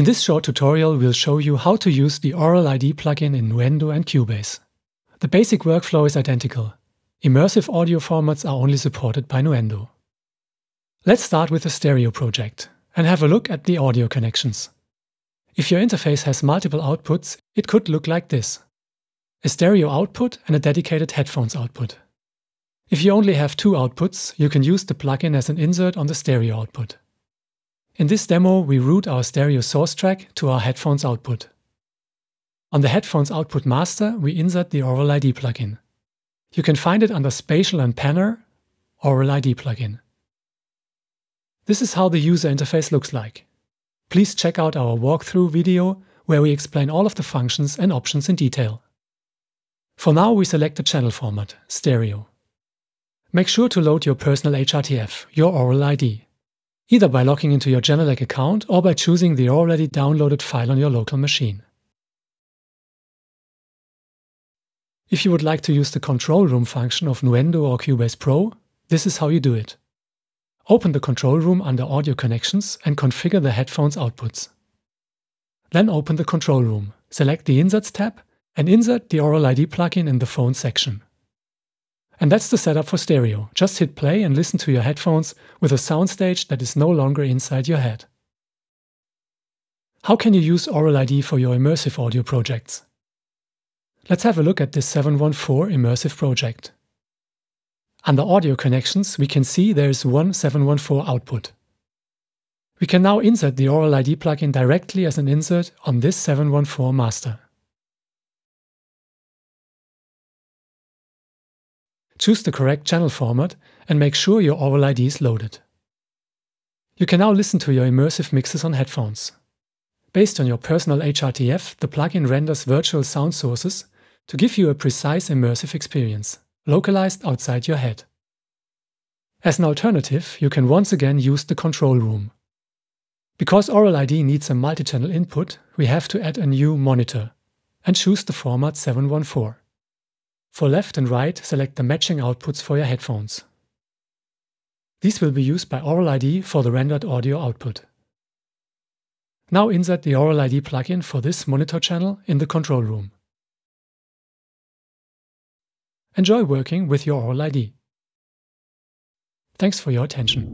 In this short tutorial, we'll show you how to use the Oral ID plugin in Nuendo and Cubase. The basic workflow is identical. Immersive audio formats are only supported by Nuendo. Let's start with a stereo project and have a look at the audio connections. If your interface has multiple outputs, it could look like this. A stereo output and a dedicated headphones output. If you only have two outputs, you can use the plugin as an insert on the stereo output. In this demo, we route our stereo source track to our headphones output. On the headphones output master, we insert the Oral ID plugin. You can find it under Spatial and Panner, Oral ID plugin. This is how the user interface looks like. Please check out our walkthrough video where we explain all of the functions and options in detail. For now, we select the channel format, stereo. Make sure to load your personal HRTF, your Oral ID either by logging into your Genelec account or by choosing the already downloaded file on your local machine. If you would like to use the control room function of Nuendo or Cubase Pro, this is how you do it. Open the control room under Audio Connections and configure the headphones outputs. Then open the control room, select the Inserts tab and insert the Oral ID plugin in the Phone section. And that's the setup for stereo. Just hit play and listen to your headphones with a soundstage that is no longer inside your head. How can you use Oral ID for your immersive audio projects? Let's have a look at this 714 immersive project. Under audio connections, we can see there is one 714 output. We can now insert the Oral ID plugin directly as an insert on this 714 master. choose the correct channel format, and make sure your Oral ID is loaded. You can now listen to your immersive mixes on headphones. Based on your personal HRTF, the plugin renders virtual sound sources to give you a precise immersive experience, localized outside your head. As an alternative, you can once again use the control room. Because Oral ID needs a multi-channel input, we have to add a new monitor and choose the format 714. For left and right, select the matching outputs for your headphones. These will be used by Oral ID for the rendered audio output. Now insert the Oral ID plugin for this monitor channel in the control room. Enjoy working with your Oral ID. Thanks for your attention.